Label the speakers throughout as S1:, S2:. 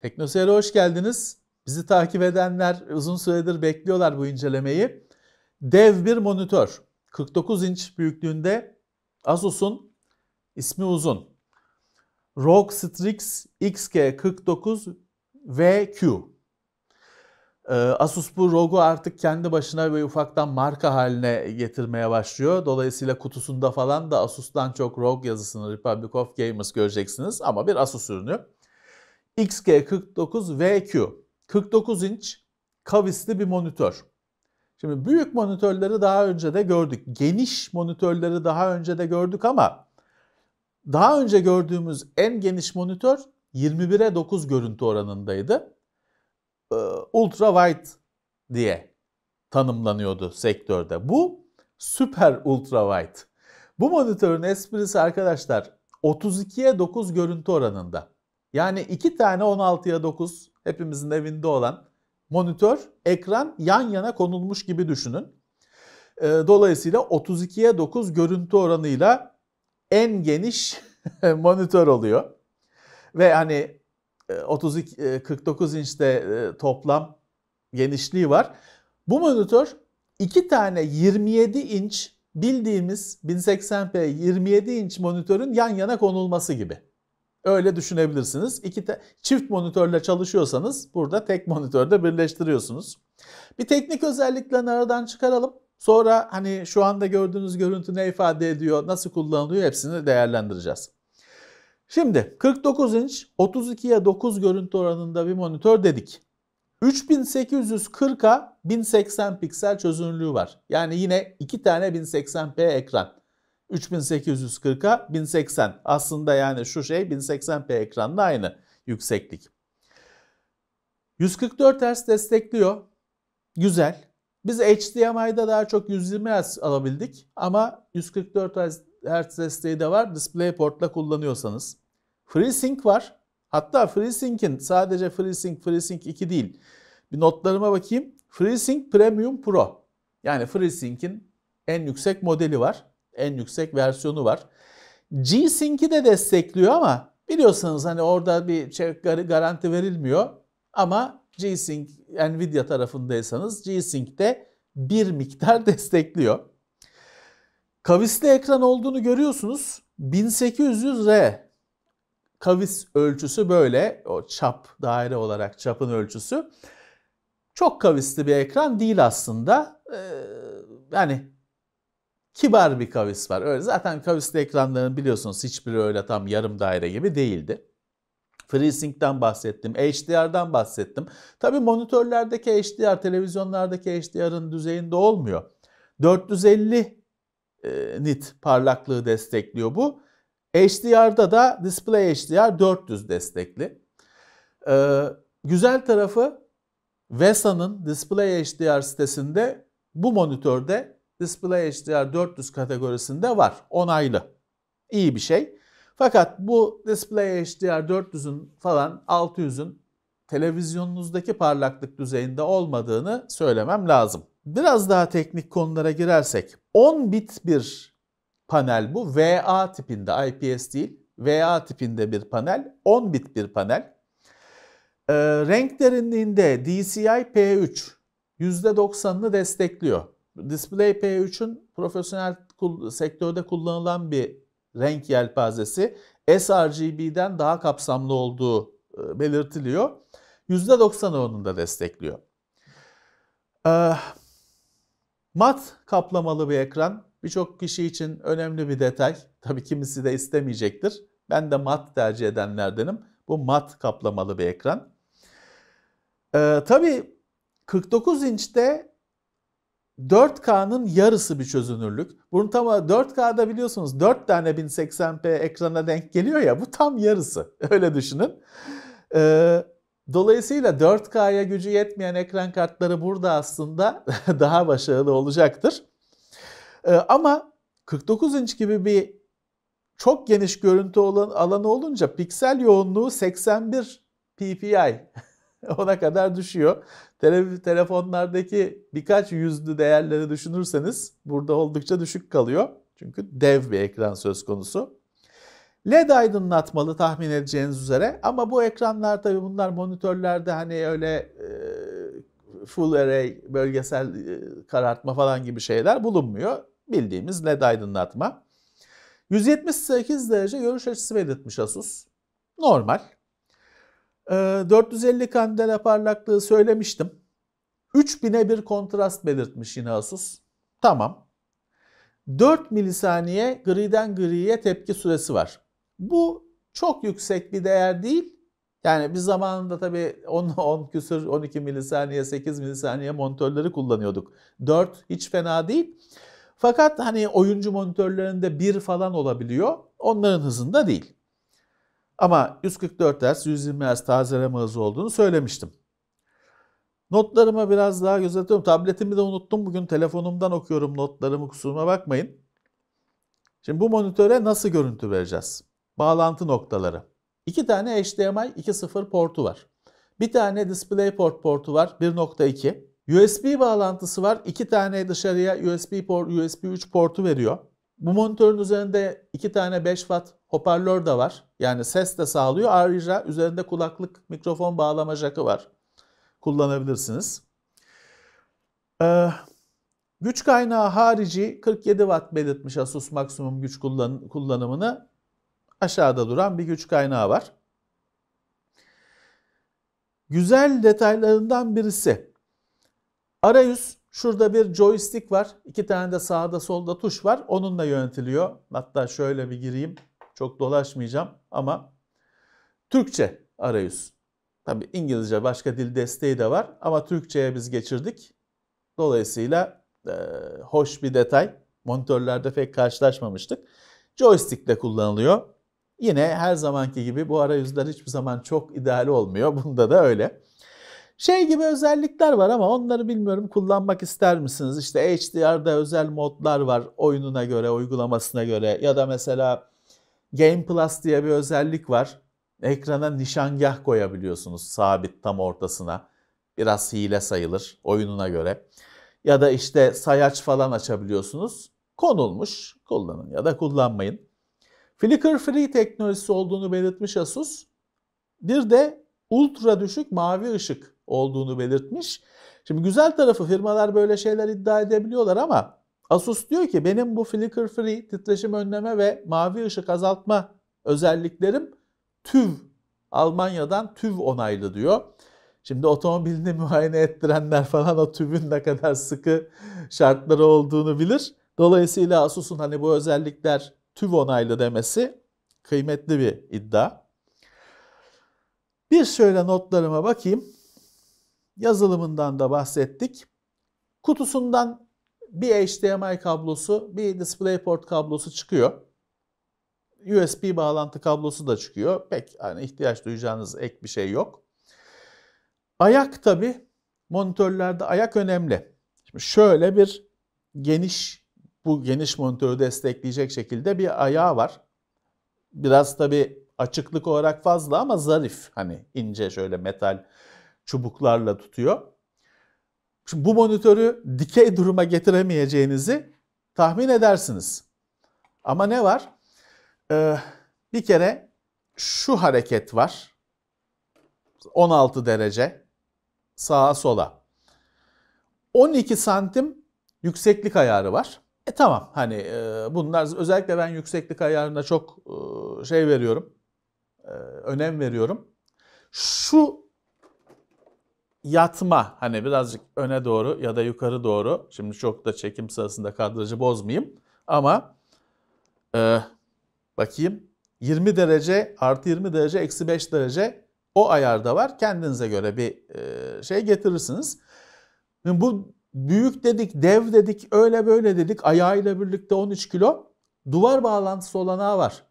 S1: Teknoseyir'e hoş geldiniz. Bizi takip edenler uzun süredir bekliyorlar bu incelemeyi. Dev bir monitör. 49 inç büyüklüğünde Asus'un ismi uzun. ROG Strix XG49 VQ. Ee, Asus bu ROG'u artık kendi başına ve ufaktan marka haline getirmeye başlıyor. Dolayısıyla kutusunda falan da Asus'tan çok ROG yazısını Republic of Gamers göreceksiniz ama bir Asus ürünü. XG49VQ. 49 inç kavisli bir monitör. Şimdi büyük monitörleri daha önce de gördük. Geniş monitörleri daha önce de gördük ama daha önce gördüğümüz en geniş monitör 21'e 9 görüntü oranındaydı. Ee, ultra wide diye tanımlanıyordu sektörde. Bu süper ultra wide. Bu monitörün esprisi arkadaşlar 32'ye 9 görüntü oranında. Yani iki tane 16'ya 9 hepimizin evinde olan monitör, ekran yan yana konulmuş gibi düşünün. Ee, dolayısıyla 32'ye 9 görüntü oranıyla en geniş monitör oluyor. Ve hani 32 e, 49 e, inçte e, toplam genişliği var. Bu monitör iki tane 27 inç bildiğimiz 1080p 27 inç monitörün yan yana konulması gibi. Öyle düşünebilirsiniz. İki te- çift monitörle çalışıyorsanız burada tek monitörde birleştiriyorsunuz. Bir teknik özelliklerini aradan çıkaralım. Sonra hani şu anda gördüğünüz görüntü ne ifade ediyor, nasıl kullanılıyor hepsini değerlendireceğiz. Şimdi 49 inç 32'ye 9 görüntü oranında bir monitör dedik. 3840'a 1080 piksel çözünürlüğü var. Yani yine iki tane 1080p ekran. 3840'a 1080. Aslında yani şu şey 1080p ekranla aynı yükseklik. 144 Hz destekliyor. Güzel. Biz HDMI'da daha çok 120 Hz alabildik ama 144 Hz desteği de var DisplayPort'la kullanıyorsanız. FreeSync var. Hatta FreeSync'in sadece FreeSync, FreeSync 2 değil. Bir notlarıma bakayım. FreeSync Premium Pro. Yani FreeSync'in en yüksek modeli var en yüksek versiyonu var. G-Sync'i de destekliyor ama biliyorsanız hani orada bir şey, garanti verilmiyor. Ama G-Sync Nvidia tarafındaysanız G-Sync de bir miktar destekliyor. Kavisli ekran olduğunu görüyorsunuz. 1800R kavis ölçüsü böyle. O çap daire olarak çapın ölçüsü. Çok kavisli bir ekran değil aslında. Ee, yani kibar bir kavis var. Öyle zaten kavisli ekranların biliyorsunuz hiçbiri öyle tam yarım daire gibi değildi. FreeSync'den bahsettim, HDR'dan bahsettim. Tabii monitörlerdeki HDR, televizyonlardaki HDR'ın düzeyinde olmuyor. 450 e, nit parlaklığı destekliyor bu. HDR'da da Display HDR 400 destekli. Ee, güzel tarafı VESA'nın Display HDR sitesinde bu monitörde Display HDR 400 kategorisinde var. Onaylı. İyi bir şey. Fakat bu Display HDR 400'ün falan 600'ün televizyonunuzdaki parlaklık düzeyinde olmadığını söylemem lazım. Biraz daha teknik konulara girersek 10 bit bir panel bu. VA tipinde IPS değil. VA tipinde bir panel. 10 bit bir panel. Ee, renk derinliğinde DCI-P3 %90'ını destekliyor. Display P3'ün profesyonel sektörde kullanılan bir renk yelpazesi sRGB'den daha kapsamlı olduğu e, belirtiliyor. %90 oranında destekliyor. Mat kaplamalı bir ekran birçok kişi için önemli bir detay. Tabii kimisi de istemeyecektir. Ben de mat tercih edenlerdenim. Bu mat kaplamalı bir ekran. Ee, tabii 49 inçte 4K'nın yarısı bir çözünürlük. Bunun tam 4K'da biliyorsunuz 4 tane 1080p ekrana denk geliyor ya bu tam yarısı. Öyle düşünün. Ee, dolayısıyla 4K'ya gücü yetmeyen ekran kartları burada aslında daha başarılı olacaktır. Ee, ama 49 inç gibi bir çok geniş görüntü olan alanı olunca piksel yoğunluğu 81 ppi ona kadar düşüyor. Tele, telefonlardaki birkaç yüzlü değerleri düşünürseniz burada oldukça düşük kalıyor. Çünkü dev bir ekran söz konusu. LED aydınlatmalı tahmin edeceğiniz üzere ama bu ekranlar tabi bunlar monitörlerde hani öyle e, full array bölgesel e, karartma falan gibi şeyler bulunmuyor. Bildiğimiz LED aydınlatma. 178 derece görüş açısı belirtmiş Asus. Normal. 450 ee, kandela parlaklığı söylemiştim. 3000'e bir kontrast belirtmiş yine Asus. Tamam. 4 milisaniye griden griye tepki süresi var. Bu çok yüksek bir değer değil. Yani bir zamanında tabii 10, 10 küsür 12 milisaniye 8 milisaniye monitörleri kullanıyorduk. 4 hiç fena değil. Fakat hani oyuncu monitörlerinde 1 falan olabiliyor. Onların hızında değil. Ama 144 Hz, 120 Hz tazeleme hızı olduğunu söylemiştim. Notlarıma biraz daha göz atıyorum. Tabletimi de unuttum. Bugün telefonumdan okuyorum notlarımı kusuruma bakmayın. Şimdi bu monitöre nasıl görüntü vereceğiz? Bağlantı noktaları. İki tane HDMI 2.0 portu var. Bir tane DisplayPort portu var 1.2. USB bağlantısı var. İki tane dışarıya USB port, USB 3 portu veriyor. Bu monitörün üzerinde iki tane 5 watt hoparlör de var. Yani ses de sağlıyor. Ayrıca üzerinde kulaklık mikrofon bağlama jackı var. Kullanabilirsiniz. Ee, güç kaynağı harici 47 watt belirtmiş Asus maksimum güç kullan kullanımını. Aşağıda duran bir güç kaynağı var. Güzel detaylarından birisi. Arayüz Şurada bir joystick var. İki tane de sağda solda tuş var. Onunla yönetiliyor. Hatta şöyle bir gireyim. Çok dolaşmayacağım ama Türkçe arayüz. Tabi İngilizce başka dil desteği de var ama Türkçe'ye biz geçirdik. Dolayısıyla e, hoş bir detay. Monitörlerde pek karşılaşmamıştık. Joystick de kullanılıyor. Yine her zamanki gibi bu arayüzler hiçbir zaman çok ideal olmuyor. Bunda da öyle. Şey gibi özellikler var ama onları bilmiyorum kullanmak ister misiniz? İşte HDR'da özel modlar var oyununa göre, uygulamasına göre ya da mesela Game Plus diye bir özellik var. Ekrana nişangah koyabiliyorsunuz sabit tam ortasına. Biraz hile sayılır oyununa göre. Ya da işte sayaç falan açabiliyorsunuz. Konulmuş kullanın ya da kullanmayın. Flicker Free teknolojisi olduğunu belirtmiş Asus. Bir de ultra düşük mavi ışık olduğunu belirtmiş. Şimdi güzel tarafı firmalar böyle şeyler iddia edebiliyorlar ama Asus diyor ki benim bu flicker free titreşim önleme ve mavi ışık azaltma özelliklerim TÜV Almanya'dan TÜV onaylı diyor. Şimdi otomobilini muayene ettirenler falan o TÜV'ün ne kadar sıkı şartları olduğunu bilir. Dolayısıyla Asus'un hani bu özellikler TÜV onaylı demesi kıymetli bir iddia. Bir şöyle notlarıma bakayım yazılımından da bahsettik. Kutusundan bir HDMI kablosu, bir DisplayPort kablosu çıkıyor. USB bağlantı kablosu da çıkıyor. Pek hani ihtiyaç duyacağınız ek bir şey yok. Ayak tabi monitörlerde ayak önemli. Şimdi şöyle bir geniş bu geniş monitörü destekleyecek şekilde bir ayağı var. Biraz tabi açıklık olarak fazla ama zarif hani ince şöyle metal çubuklarla tutuyor. Şimdi bu monitörü dikey duruma getiremeyeceğinizi tahmin edersiniz. Ama ne var? Ee, bir kere şu hareket var. 16 derece sağa sola. 12 santim yükseklik ayarı var. E tamam hani e, bunlar özellikle ben yükseklik ayarında çok e, şey veriyorum. E, önem veriyorum. Şu yatma hani birazcık öne doğru ya da yukarı doğru. Şimdi çok da çekim sırasında kadrajı bozmayayım ama e, bakayım 20 derece artı 20 derece eksi 5 derece o ayarda var. Kendinize göre bir e, şey getirirsiniz. Şimdi bu büyük dedik, dev dedik, öyle böyle dedik. Ayağıyla birlikte 13 kilo duvar bağlantısı olanağı var.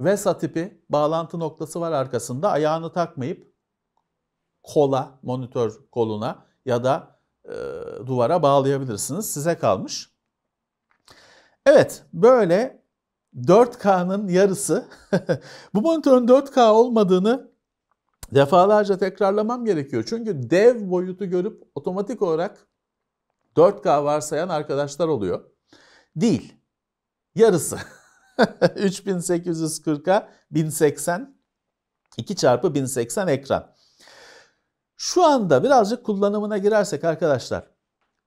S1: Vesa tipi bağlantı noktası var arkasında. Ayağını takmayıp kola, monitör koluna ya da e, duvara bağlayabilirsiniz. Size kalmış. Evet böyle 4K'nın yarısı. Bu monitörün 4K olmadığını defalarca tekrarlamam gerekiyor. Çünkü dev boyutu görüp otomatik olarak 4K varsayan arkadaşlar oluyor. Değil. Yarısı. 3840'a 1080 2 çarpı 1080 ekran. Şu anda birazcık kullanımına girersek arkadaşlar.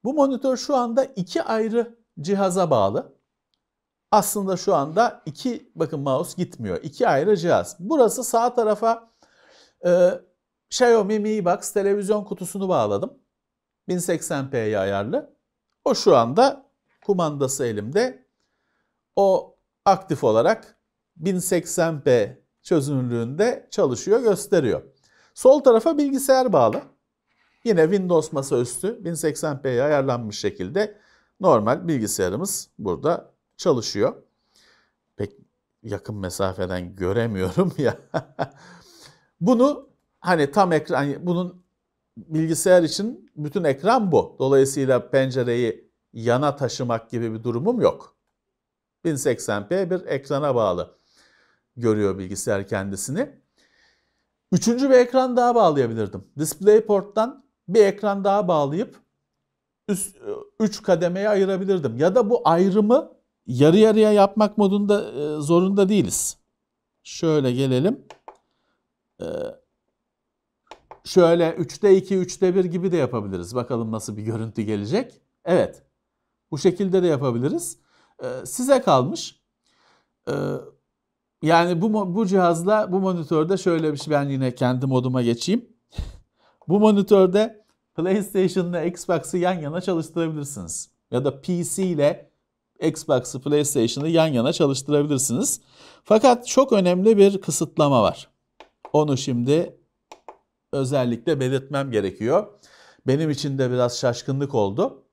S1: Bu monitör şu anda iki ayrı cihaza bağlı. Aslında şu anda iki, bakın mouse gitmiyor. İki ayrı cihaz. Burası sağ tarafa e, Xiaomi Mi Box televizyon kutusunu bağladım. 1080p'ye ayarlı. O şu anda kumandası elimde. O aktif olarak 1080p çözünürlüğünde çalışıyor, gösteriyor. Sol tarafa bilgisayar bağlı. Yine Windows masaüstü 1080p'ye ayarlanmış şekilde normal bilgisayarımız burada çalışıyor. Pek yakın mesafeden göremiyorum ya. Bunu hani tam ekran, bunun bilgisayar için bütün ekran bu. Dolayısıyla pencereyi yana taşımak gibi bir durumum yok. 1080p bir ekrana bağlı görüyor bilgisayar kendisini. Üçüncü bir ekran daha bağlayabilirdim. DisplayPort'tan bir ekran daha bağlayıp e, üç kademeye ayırabilirdim. Ya da bu ayrımı yarı yarıya yapmak modunda e, zorunda değiliz. Şöyle gelelim. E, şöyle 3'te 2, 3'te 1 gibi de yapabiliriz. Bakalım nasıl bir görüntü gelecek. Evet. Bu şekilde de yapabiliriz. E, size kalmış. E, yani bu, bu cihazla bu monitörde şöyle bir şey ben yine kendi moduma geçeyim. bu monitörde PlayStation ile Xbox'ı yan yana çalıştırabilirsiniz. Ya da PC ile Xbox'ı PlayStation'ı yan yana çalıştırabilirsiniz. Fakat çok önemli bir kısıtlama var. Onu şimdi özellikle belirtmem gerekiyor. Benim için de biraz şaşkınlık oldu.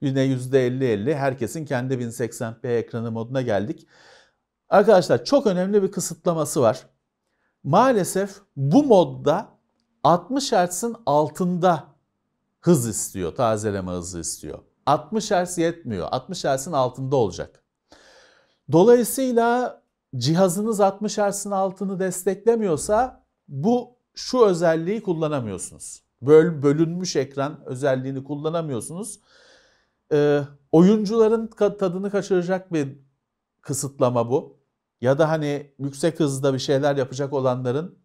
S1: Yine %50-50 herkesin kendi 1080p ekranı moduna geldik. Arkadaşlar çok önemli bir kısıtlaması var. Maalesef bu modda 60 Hz'in altında hız istiyor, tazeleme hızı istiyor. 60 Hz yetmiyor. 60 Hz'in altında olacak. Dolayısıyla cihazınız 60 Hz'in altını desteklemiyorsa bu şu özelliği kullanamıyorsunuz. Böl, bölünmüş ekran özelliğini kullanamıyorsunuz. Ee, oyuncuların tadını kaçıracak bir kısıtlama bu. Ya da hani yüksek hızda bir şeyler yapacak olanların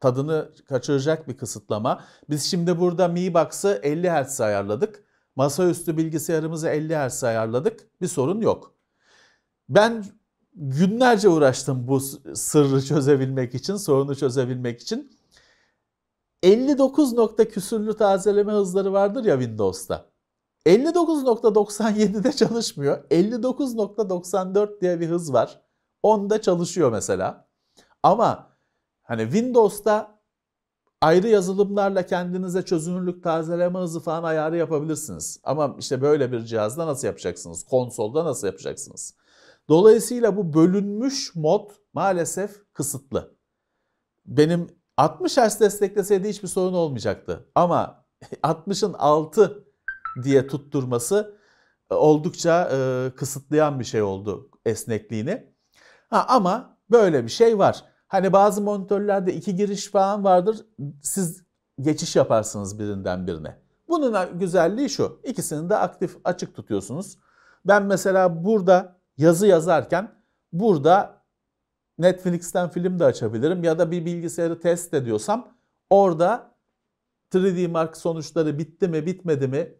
S1: tadını kaçıracak bir kısıtlama. Biz şimdi burada Mi Box'ı 50 Hz ayarladık. Masaüstü bilgisayarımızı 50 Hz ayarladık. Bir sorun yok. Ben günlerce uğraştım bu sırrı çözebilmek için, sorunu çözebilmek için. 59 nokta küsürlü tazeleme hızları vardır ya Windows'ta. 59.97'de çalışmıyor. 59.94 diye bir hız var. Onda çalışıyor mesela. Ama hani Windows'ta ayrı yazılımlarla kendinize çözünürlük tazeleme hızı falan ayarı yapabilirsiniz. Ama işte böyle bir cihazda nasıl yapacaksınız? Konsolda nasıl yapacaksınız? Dolayısıyla bu bölünmüş mod maalesef kısıtlı. Benim 60 Hz destekleseydi hiçbir sorun olmayacaktı. Ama 60'ın altı diye tutturması e, oldukça e, kısıtlayan bir şey oldu esnekliğini. Ha, ama böyle bir şey var. Hani bazı monitörlerde iki giriş falan vardır. Siz geçiş yaparsınız birinden birine. Bunun güzelliği şu. İkisini de aktif açık tutuyorsunuz. Ben mesela burada yazı yazarken burada Netflix'ten film de açabilirim ya da bir bilgisayarı test ediyorsam orada 3D Mark sonuçları bitti mi bitmedi mi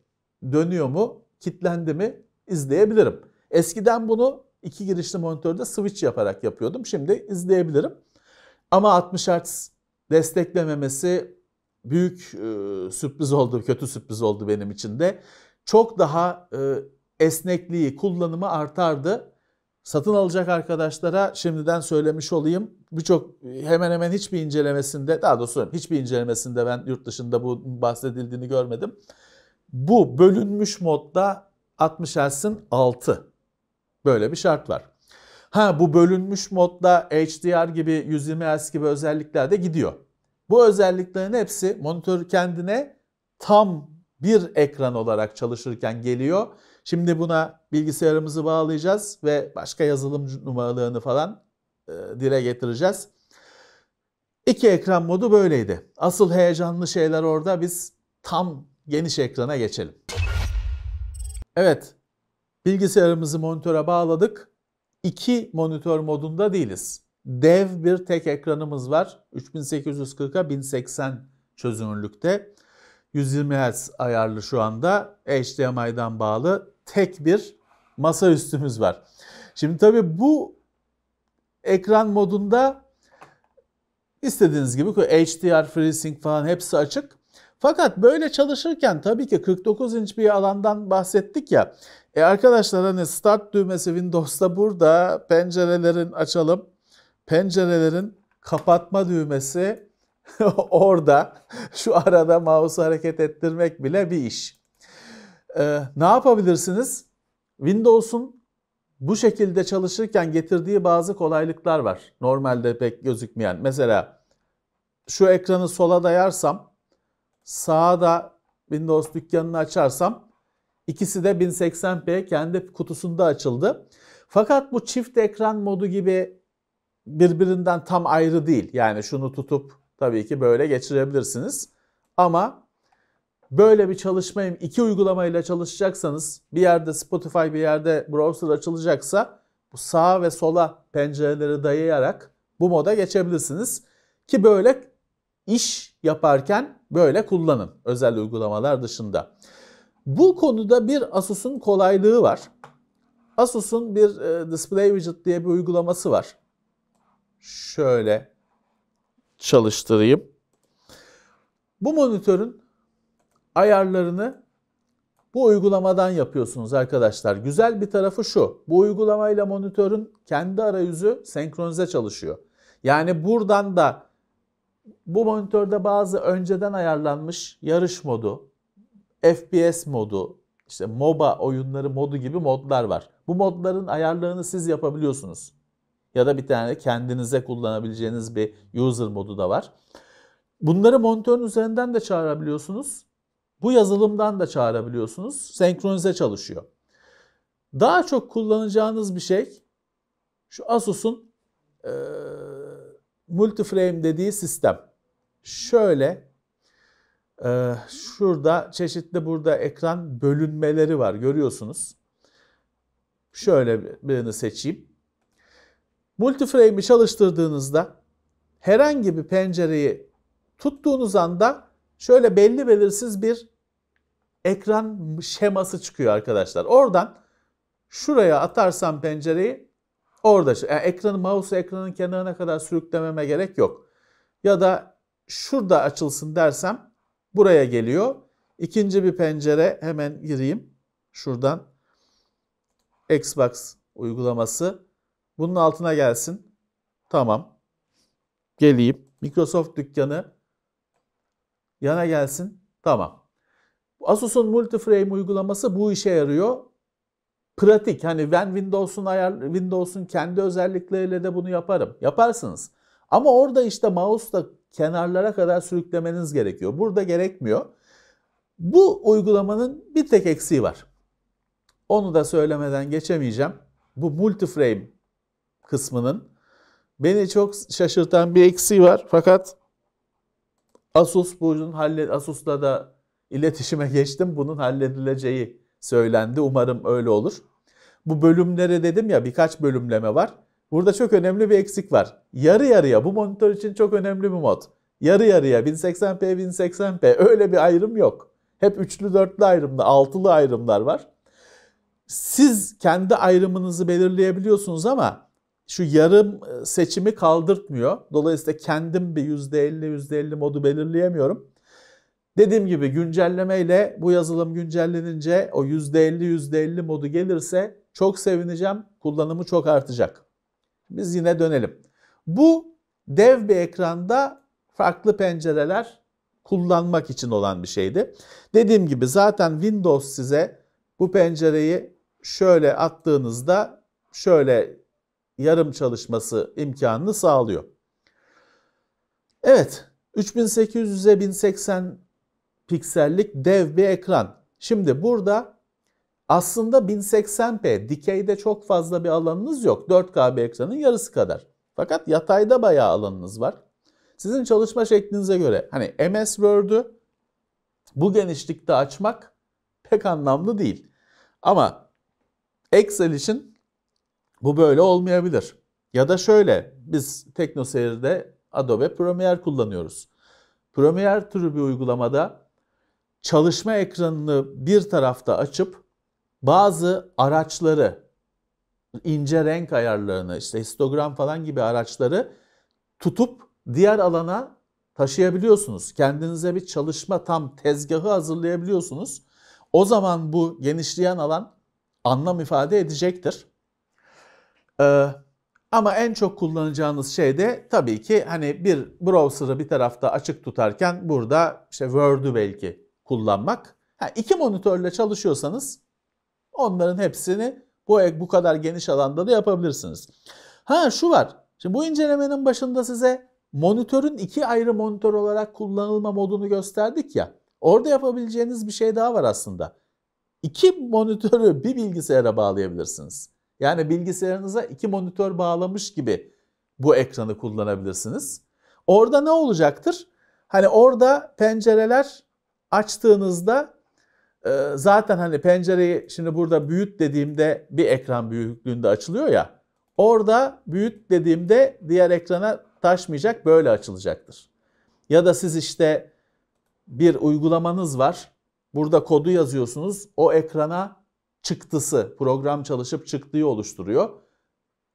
S1: dönüyor mu, kitlendi mi izleyebilirim. Eskiden bunu iki girişli monitörde switch yaparak yapıyordum. Şimdi izleyebilirim. Ama 60 Hz desteklememesi büyük e, sürpriz oldu, kötü sürpriz oldu benim için de. Çok daha e, esnekliği, kullanımı artardı. Satın alacak arkadaşlara şimdiden söylemiş olayım. Birçok hemen hemen hiçbir incelemesinde, daha doğrusu hiçbir incelemesinde ben yurt dışında bu bahsedildiğini görmedim. Bu bölünmüş modda 60 Hz'in 6. Böyle bir şart var. Ha bu bölünmüş modda HDR gibi 120 Hz gibi özellikler de gidiyor. Bu özelliklerin hepsi monitör kendine tam bir ekran olarak çalışırken geliyor. Şimdi buna bilgisayarımızı bağlayacağız ve başka yazılım numaralarını falan e, dire getireceğiz. İki ekran modu böyleydi. Asıl heyecanlı şeyler orada biz tam geniş ekrana geçelim. Evet, bilgisayarımızı monitöre bağladık. İki monitör modunda değiliz. Dev bir tek ekranımız var. 3840'a 1080 çözünürlükte. 120 Hz ayarlı şu anda. HDMI'dan bağlı tek bir masa üstümüz var. Şimdi tabii bu ekran modunda istediğiniz gibi HDR, FreeSync falan hepsi açık. Fakat böyle çalışırken tabii ki 49 inç bir alandan bahsettik ya. E arkadaşlar hani start düğmesi Windows'ta burada pencerelerin açalım. Pencerelerin kapatma düğmesi orada. Şu arada mouse'u hareket ettirmek bile bir iş. Ee, ne yapabilirsiniz? Windows'un bu şekilde çalışırken getirdiği bazı kolaylıklar var. Normalde pek gözükmeyen. Mesela şu ekranı sola dayarsam sağa da Windows dükkanını açarsam ikisi de 1080p kendi kutusunda açıldı. Fakat bu çift ekran modu gibi birbirinden tam ayrı değil. Yani şunu tutup tabii ki böyle geçirebilirsiniz. Ama böyle bir çalışmayı iki uygulamayla çalışacaksanız bir yerde Spotify bir yerde browser açılacaksa bu sağa ve sola pencereleri dayayarak bu moda geçebilirsiniz. Ki böyle iş yaparken böyle kullanın özel uygulamalar dışında. Bu konuda bir Asus'un kolaylığı var. Asus'un bir e, Display Widget diye bir uygulaması var. Şöyle çalıştırayım. Bu monitörün ayarlarını bu uygulamadan yapıyorsunuz arkadaşlar. Güzel bir tarafı şu. Bu uygulamayla monitörün kendi arayüzü senkronize çalışıyor. Yani buradan da bu monitörde bazı önceden ayarlanmış yarış modu, FPS modu, işte MOBA oyunları modu gibi modlar var. Bu modların ayarlarını siz yapabiliyorsunuz. Ya da bir tane kendinize kullanabileceğiniz bir user modu da var. Bunları monitörün üzerinden de çağırabiliyorsunuz. Bu yazılımdan da çağırabiliyorsunuz. Senkronize çalışıyor. Daha çok kullanacağınız bir şey şu Asus'un ee, multiframe dediği sistem. Şöyle e, şurada çeşitli burada ekran bölünmeleri var görüyorsunuz. Şöyle birini seçeyim. Multiframe'i çalıştırdığınızda herhangi bir pencereyi tuttuğunuz anda şöyle belli belirsiz bir ekran şeması çıkıyor arkadaşlar. Oradan şuraya atarsam pencereyi Orada yani şey, e, ekranı mouse'u ekranın kenarına kadar sürüklememe gerek yok. Ya da şurada açılsın dersem buraya geliyor. İkinci bir pencere hemen gireyim. Şuradan Xbox uygulaması. Bunun altına gelsin. Tamam. Geleyim. Microsoft dükkanı yana gelsin. Tamam. Asus'un Multiframe uygulaması bu işe yarıyor pratik hani ben Windows'un ayar Windows'un kendi özellikleriyle de bunu yaparım. Yaparsınız. Ama orada işte mouse'la kenarlara kadar sürüklemeniz gerekiyor. Burada gerekmiyor. Bu uygulamanın bir tek eksiği var. Onu da söylemeden geçemeyeceğim. Bu multiframe kısmının beni çok şaşırtan bir eksiği var. Fakat Asus bunun hallet Asus'la da iletişime geçtim. Bunun halledileceği söylendi. Umarım öyle olur. Bu bölümlere dedim ya birkaç bölümleme var. Burada çok önemli bir eksik var. Yarı yarıya bu monitör için çok önemli bir mod. Yarı yarıya 1080p 1080p öyle bir ayrım yok. Hep üçlü dörtlü ayrımda altılı ayrımlar var. Siz kendi ayrımınızı belirleyebiliyorsunuz ama şu yarım e, seçimi kaldırtmıyor. Dolayısıyla kendim bir %50 %50 modu belirleyemiyorum. Dediğim gibi güncellemeyle bu yazılım güncellenince o %50 %50 modu gelirse çok sevineceğim. Kullanımı çok artacak. Biz yine dönelim. Bu dev bir ekranda farklı pencereler kullanmak için olan bir şeydi. Dediğim gibi zaten Windows size bu pencereyi şöyle attığınızda şöyle yarım çalışması imkanını sağlıyor. Evet 3800'e 1080 piksellik dev bir ekran. Şimdi burada aslında 1080p dikeyde çok fazla bir alanınız yok. 4K bir ekranın yarısı kadar. Fakat yatayda bayağı alanınız var. Sizin çalışma şeklinize göre hani MS Word'ü bu genişlikte açmak pek anlamlı değil. Ama Excel için bu böyle olmayabilir. Ya da şöyle biz TeknoSeyir'de Adobe Premiere kullanıyoruz. Premiere türü bir uygulamada çalışma ekranını bir tarafta açıp bazı araçları, ince renk ayarlarını, işte histogram falan gibi araçları tutup diğer alana taşıyabiliyorsunuz. Kendinize bir çalışma tam tezgahı hazırlayabiliyorsunuz. O zaman bu genişleyen alan anlam ifade edecektir. Ee, ama en çok kullanacağınız şey de tabii ki hani bir browser'ı bir tarafta açık tutarken burada işte Word'u belki kullanmak. Ha, iki monitörle çalışıyorsanız onların hepsini bu, bu kadar geniş alanda da yapabilirsiniz. Ha şu var. Şimdi bu incelemenin başında size monitörün iki ayrı monitör olarak kullanılma modunu gösterdik ya. Orada yapabileceğiniz bir şey daha var aslında. İki monitörü bir bilgisayara bağlayabilirsiniz. Yani bilgisayarınıza iki monitör bağlamış gibi bu ekranı kullanabilirsiniz. Orada ne olacaktır? Hani orada pencereler açtığınızda e, zaten hani pencereyi şimdi burada büyüt dediğimde bir ekran büyüklüğünde açılıyor ya. Orada büyüt dediğimde diğer ekrana taşmayacak böyle açılacaktır. Ya da siz işte bir uygulamanız var. Burada kodu yazıyorsunuz. O ekrana çıktısı, program çalışıp çıktığı oluşturuyor.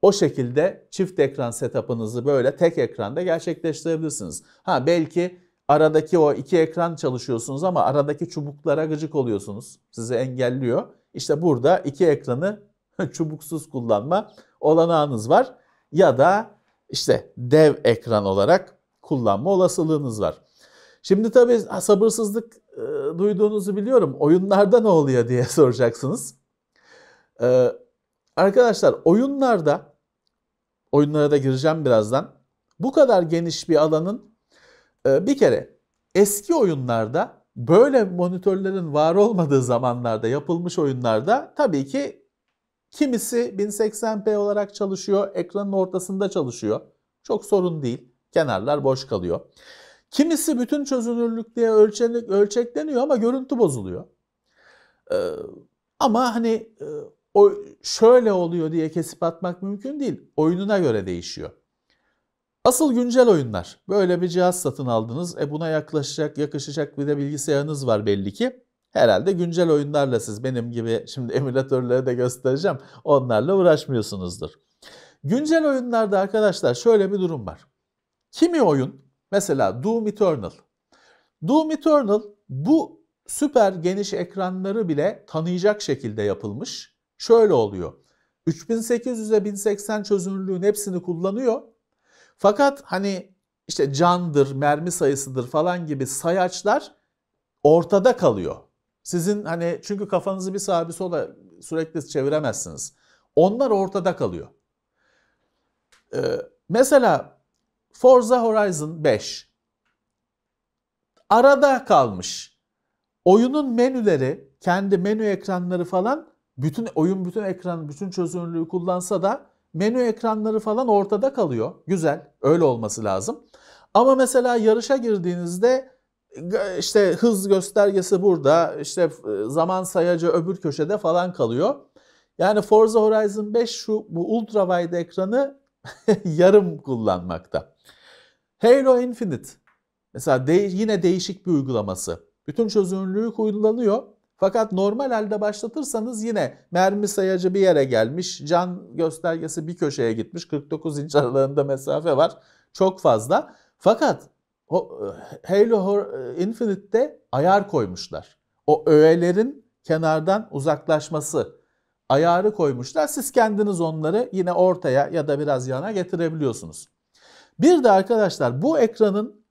S1: O şekilde çift ekran setup'ınızı böyle tek ekranda gerçekleştirebilirsiniz. Ha belki Aradaki o iki ekran çalışıyorsunuz ama aradaki çubuklara gıcık oluyorsunuz. Sizi engelliyor. İşte burada iki ekranı çubuksuz kullanma olanağınız var. Ya da işte dev ekran olarak kullanma olasılığınız var. Şimdi tabii sabırsızlık e, duyduğunuzu biliyorum. Oyunlarda ne oluyor diye soracaksınız. E, arkadaşlar oyunlarda, oyunlara da gireceğim birazdan. Bu kadar geniş bir alanın ee, bir kere eski oyunlarda böyle monitörlerin var olmadığı zamanlarda yapılmış oyunlarda tabii ki kimisi 1080p olarak çalışıyor, ekranın ortasında çalışıyor. Çok sorun değil. Kenarlar boş kalıyor. Kimisi bütün çözünürlük diye ölçenlik, ölçekleniyor ama görüntü bozuluyor. Ee, ama hani e, o şöyle oluyor diye kesip atmak mümkün değil. Oyununa göre değişiyor. Asıl güncel oyunlar. Böyle bir cihaz satın aldınız. E buna yaklaşacak, yakışacak bir de bilgisayarınız var belli ki. Herhalde güncel oyunlarla siz benim gibi şimdi emülatörleri de göstereceğim. Onlarla uğraşmıyorsunuzdur. Güncel oyunlarda arkadaşlar şöyle bir durum var. Kimi oyun mesela Doom Eternal. Doom Eternal bu süper geniş ekranları bile tanıyacak şekilde yapılmış. Şöyle oluyor. 3800'e 1080 çözünürlüğün hepsini kullanıyor fakat hani işte candır, mermi sayısıdır falan gibi sayaçlar ortada kalıyor. Sizin hani çünkü kafanızı bir sağa bir sola sürekli çeviremezsiniz. Onlar ortada kalıyor. Ee, mesela Forza Horizon 5 arada kalmış. Oyunun menüleri, kendi menü ekranları falan bütün oyun bütün ekran bütün çözünürlüğü kullansa da menü ekranları falan ortada kalıyor. Güzel, öyle olması lazım. Ama mesela yarışa girdiğinizde e, işte hız göstergesi burada, işte e, zaman sayacı öbür köşede falan kalıyor. Yani Forza Horizon 5 şu bu ultra wide ekranı yarım kullanmakta. Halo Infinite mesela de- yine değişik bir uygulaması. Bütün çözünürlüğü kullanıyor fakat normal halde başlatırsanız yine mermi sayacı bir yere gelmiş, can göstergesi bir köşeye gitmiş, 49 inç aralığında mesafe var. Çok fazla. Fakat e, Halo e, Infinite'te ayar koymuşlar. O öğelerin kenardan uzaklaşması ayarı koymuşlar. Siz kendiniz onları yine ortaya ya da biraz yana getirebiliyorsunuz. Bir de arkadaşlar bu ekranın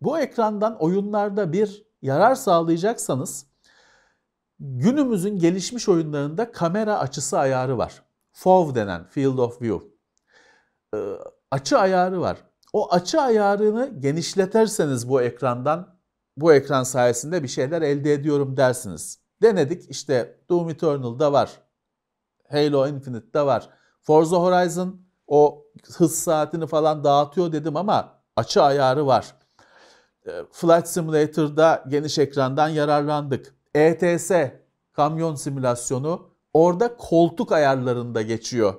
S1: bu ekrandan oyunlarda bir yarar sağlayacaksanız Günümüzün gelişmiş oyunlarında kamera açısı ayarı var. FOV denen Field of View. E, açı ayarı var. O açı ayarını genişleterseniz bu ekrandan bu ekran sayesinde bir şeyler elde ediyorum dersiniz. Denedik işte Doom Eternal'da var. Halo Infinite'da var. Forza Horizon o hız saatini falan dağıtıyor dedim ama açı ayarı var. Ee, Flight Simulator'da geniş ekrandan yararlandık. ETS kamyon simülasyonu orada koltuk ayarlarında geçiyor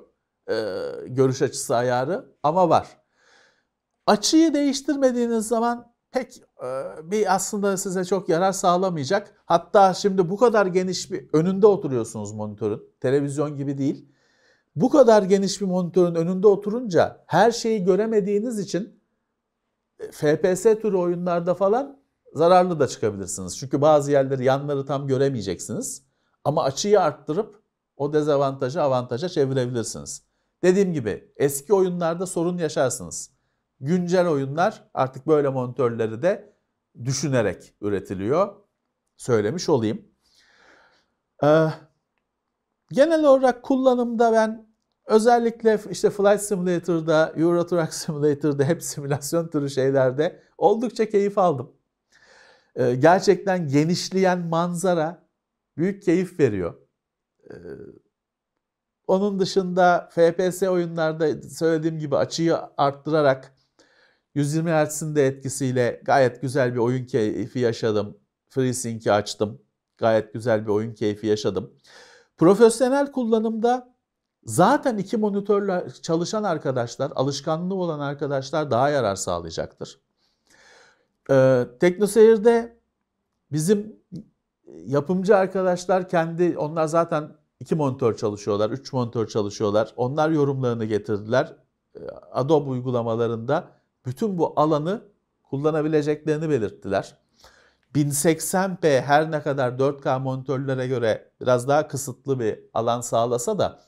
S1: e, görüş açısı ayarı ama var. Açıyı değiştirmediğiniz zaman pek e, bir aslında size çok yarar sağlamayacak. Hatta şimdi bu kadar geniş bir önünde oturuyorsunuz monitörün. Televizyon gibi değil. Bu kadar geniş bir monitörün önünde oturunca her şeyi göremediğiniz için e, FPS türü oyunlarda falan zararlı da çıkabilirsiniz. Çünkü bazı yerleri yanları tam göremeyeceksiniz. Ama açıyı arttırıp o dezavantajı avantaja çevirebilirsiniz. Dediğim gibi eski oyunlarda sorun yaşarsınız. Güncel oyunlar artık böyle monitörleri de düşünerek üretiliyor. Söylemiş olayım. Ee, genel olarak kullanımda ben özellikle işte Flight Simulator'da, Euro Truck Simulator'da hep simülasyon türü şeylerde oldukça keyif aldım e, gerçekten genişleyen manzara büyük keyif veriyor. E, onun dışında FPS oyunlarda söylediğim gibi açıyı arttırarak 120 Hz'in de etkisiyle gayet güzel bir oyun keyfi yaşadım. FreeSync'i açtım. Gayet güzel bir oyun keyfi yaşadım. Profesyonel kullanımda zaten iki monitörle çalışan arkadaşlar, alışkanlığı olan arkadaşlar daha yarar sağlayacaktır. Ee, Teknoseyir'de bizim yapımcı arkadaşlar kendi, onlar zaten iki monitör çalışıyorlar, üç monitör çalışıyorlar. Onlar yorumlarını getirdiler. Ee, Adobe uygulamalarında bütün bu alanı kullanabileceklerini belirttiler. 1080p her ne kadar 4K monitörlere göre biraz daha kısıtlı bir alan sağlasa da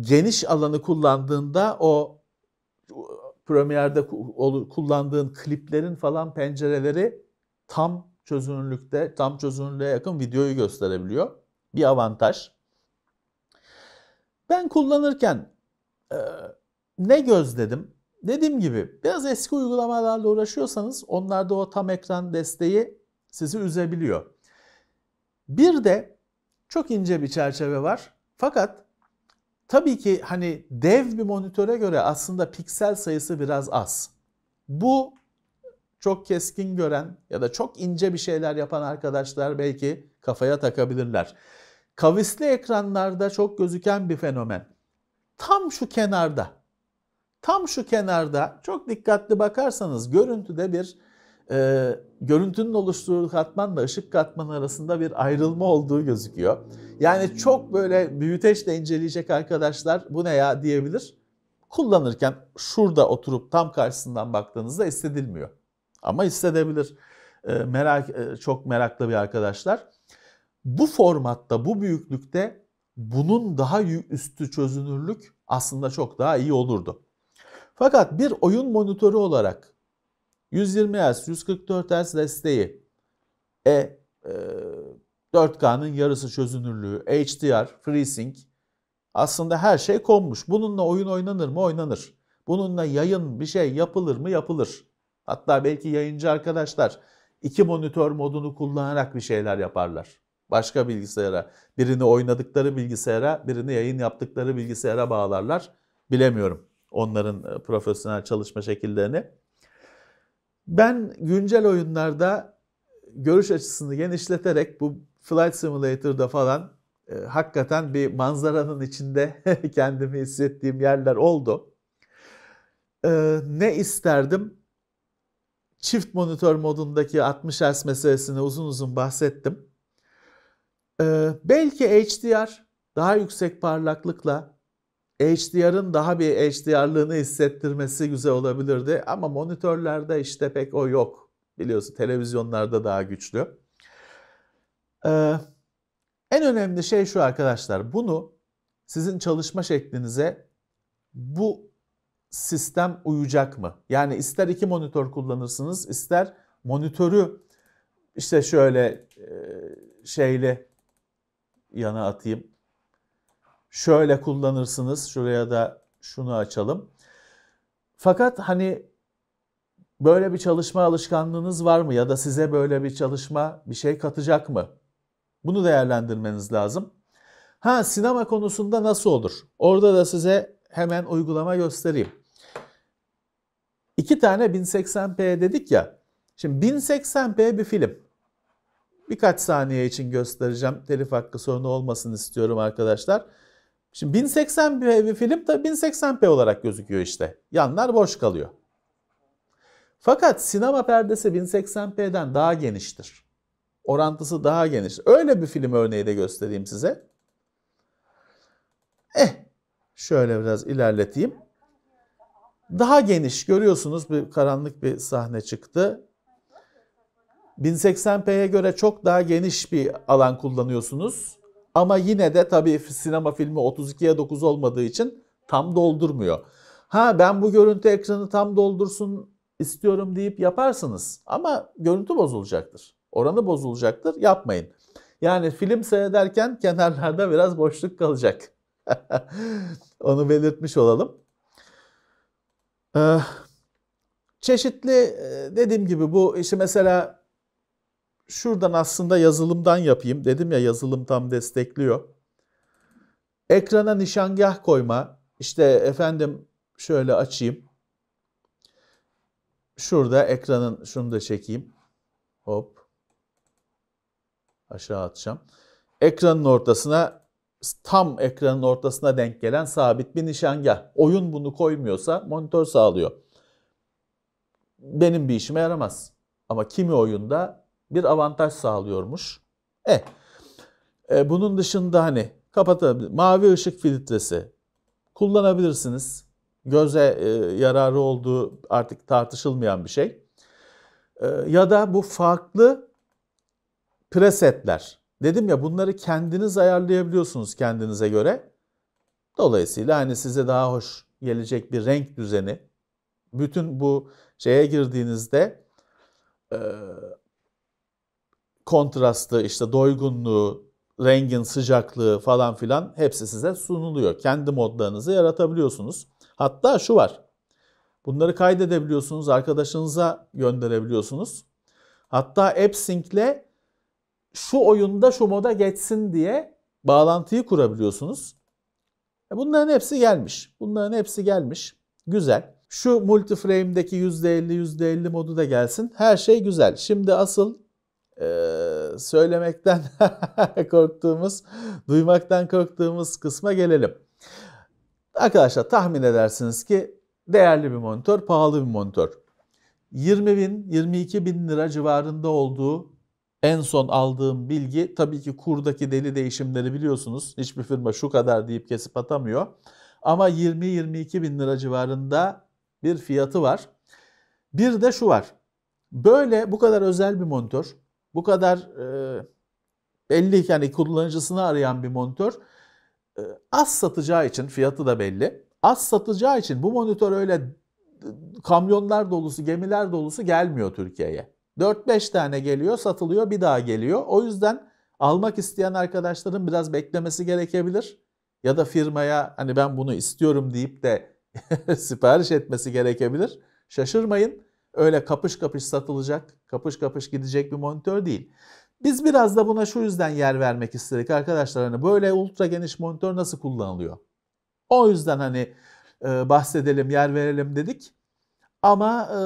S1: geniş alanı kullandığında o Premiere'de kullandığın kliplerin falan pencereleri tam çözünürlükte, tam çözünürlüğe yakın videoyu gösterebiliyor. Bir avantaj. Ben kullanırken e, ne gözledim? Dediğim gibi biraz eski uygulamalarla uğraşıyorsanız onlarda o tam ekran desteği sizi üzebiliyor. Bir de çok ince bir çerçeve var. Fakat Tabii ki hani dev bir monitöre göre aslında piksel sayısı biraz az. Bu çok keskin gören ya da çok ince bir şeyler yapan arkadaşlar belki kafaya takabilirler. Kavisli ekranlarda çok gözüken bir fenomen. Tam şu kenarda, tam şu kenarda çok dikkatli bakarsanız görüntüde bir e, görüntünün oluşturduğu katmanla ışık katmanı arasında bir ayrılma olduğu gözüküyor. Yani çok böyle büyüteçle inceleyecek arkadaşlar bu ne ya diyebilir. Kullanırken şurada oturup tam karşısından baktığınızda hissedilmiyor. Ama hissedebilir. E, merak e, çok meraklı bir arkadaşlar. Bu formatta, bu büyüklükte bunun daha üstü çözünürlük aslında çok daha iyi olurdu. Fakat bir oyun monitörü olarak 120 Hz, 144 Hz desteği, e, e 4K'nın yarısı çözünürlüğü, HDR, FreeSync aslında her şey konmuş. Bununla oyun oynanır mı? Oynanır. Bununla yayın bir şey yapılır mı? Yapılır. Hatta belki yayıncı arkadaşlar iki monitör modunu kullanarak bir şeyler yaparlar. Başka bilgisayara, birini oynadıkları bilgisayara, birini yayın yaptıkları bilgisayara bağlarlar. Bilemiyorum onların e, profesyonel çalışma şekillerini. Ben güncel oyunlarda görüş açısını genişleterek bu Flight Simulator'da falan e, hakikaten bir manzaranın içinde kendimi hissettiğim yerler oldu. E, ne isterdim? Çift monitör modundaki 60 Hz meselesini uzun uzun bahsettim. E, belki HDR daha yüksek parlaklıkla HDR'ın daha bir HDR'lığını hissettirmesi güzel olabilirdi ama monitörlerde işte pek o yok. Biliyorsun televizyonlarda daha güçlü. Ee, en önemli şey şu arkadaşlar. Bunu sizin çalışma şeklinize bu sistem uyacak mı? Yani ister iki monitör kullanırsınız, ister monitörü işte şöyle e, şeyle yana atayım şöyle kullanırsınız. Şuraya da şunu açalım. Fakat hani böyle bir çalışma alışkanlığınız var mı ya da size böyle bir çalışma bir şey katacak mı? Bunu değerlendirmeniz lazım. Ha sinema konusunda nasıl olur? Orada da size hemen uygulama göstereyim. İki tane 1080p dedik ya. Şimdi 1080p bir film. Birkaç saniye için göstereceğim. Telif hakkı sorunu olmasın istiyorum arkadaşlar. Şimdi 1080p bir film de 1080p olarak gözüküyor işte. Yanlar boş kalıyor. Fakat sinema perdesi 1080p'den daha geniştir. Orantısı daha geniş. Öyle bir film örneği de göstereyim size. Eh, şöyle biraz ilerleteyim. Daha geniş görüyorsunuz bir karanlık bir sahne çıktı. 1080p'ye göre çok daha geniş bir alan kullanıyorsunuz. Ama yine de tabii sinema filmi 32'ye 9 olmadığı için tam doldurmuyor. Ha ben bu görüntü ekranı tam doldursun istiyorum deyip yaparsınız. Ama görüntü bozulacaktır. Oranı bozulacaktır. Yapmayın. Yani film seyrederken kenarlarda biraz boşluk kalacak. Onu belirtmiş olalım. Ee, çeşitli eh, dediğim gibi bu işi mesela şuradan aslında yazılımdan yapayım. Dedim ya yazılım tam destekliyor. Ekrana nişangah koyma. İşte efendim şöyle açayım. Şurada ekranın şunu da çekeyim. Hop. Aşağı atacağım. Ekranın ortasına tam ekranın ortasına denk gelen sabit bir nişangah. Oyun bunu koymuyorsa monitör sağlıyor. Benim bir işime yaramaz. Ama kimi oyunda bir avantaj sağlıyormuş. E, e bunun dışında hani kapatabilir. Mavi ışık filtresi kullanabilirsiniz. Göze e, yararı olduğu artık tartışılmayan bir şey. E, ya da bu farklı presetler. Dedim ya bunları kendiniz ayarlayabiliyorsunuz kendinize göre. Dolayısıyla hani size daha hoş gelecek bir renk düzeni. Bütün bu şeye girdiğinizde e, kontrastı, işte doygunluğu, rengin sıcaklığı falan filan hepsi size sunuluyor. Kendi modlarınızı yaratabiliyorsunuz. Hatta şu var. Bunları kaydedebiliyorsunuz, arkadaşınıza gönderebiliyorsunuz. Hatta AppSync'le şu oyunda şu moda geçsin diye bağlantıyı kurabiliyorsunuz. E bunların hepsi gelmiş. Bunların hepsi gelmiş. Güzel. Şu multi multiframe'deki %50 %50 modu da gelsin. Her şey güzel. Şimdi asıl e, söylemekten korktuğumuz, duymaktan korktuğumuz kısma gelelim. Arkadaşlar tahmin edersiniz ki değerli bir monitör, pahalı bir monitör. 20 bin, 22 bin lira civarında olduğu en son aldığım bilgi tabii ki kurdaki deli değişimleri biliyorsunuz. Hiçbir firma şu kadar deyip kesip atamıyor. Ama 20-22 bin lira civarında bir fiyatı var. Bir de şu var. Böyle bu kadar özel bir monitör bu kadar e, belli yani kullanıcısını arayan bir monitör e, az satacağı için fiyatı da belli. Az satacağı için bu monitör öyle kamyonlar dolusu, gemiler dolusu gelmiyor Türkiye'ye. 4-5 tane geliyor, satılıyor, bir daha geliyor. O yüzden almak isteyen arkadaşların biraz beklemesi gerekebilir. Ya da firmaya hani ben bunu istiyorum deyip de sipariş etmesi gerekebilir. Şaşırmayın. Öyle kapış kapış satılacak, kapış kapış gidecek bir monitör değil. Biz biraz da buna şu yüzden yer vermek istedik arkadaşlar. Hani böyle ultra geniş monitör nasıl kullanılıyor? O yüzden hani e, bahsedelim, yer verelim dedik. Ama e,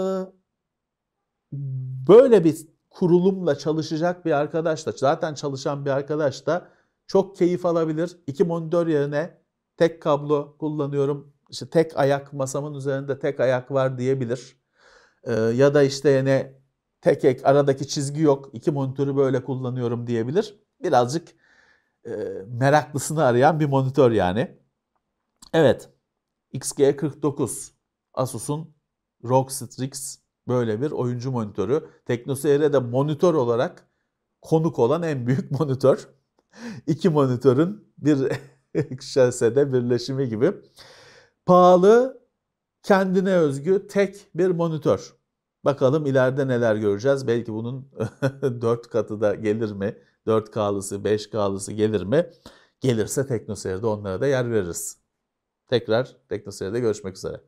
S1: böyle bir kurulumla çalışacak bir arkadaş da, zaten çalışan bir arkadaş da çok keyif alabilir. İki monitör yerine tek kablo kullanıyorum. İşte tek ayak masamın üzerinde tek ayak var diyebilir. Ee, ya da işte yine tek ek aradaki çizgi yok. İki monitörü böyle kullanıyorum diyebilir. Birazcık e, meraklısını arayan bir monitör yani. Evet. XG49 Asus'un ROG Strix böyle bir oyuncu monitörü. TeknoSeyir'e de monitör olarak konuk olan en büyük monitör. İki monitörün bir şasede birleşimi gibi. Pahalı, kendine özgü tek bir monitör. Bakalım ileride neler göreceğiz. Belki bunun 4 katı da gelir mi? 4K'lısı, 5K'lısı gelir mi? Gelirse Teknoseyir'de onlara da yer veririz. Tekrar Teknoseyir'de görüşmek üzere.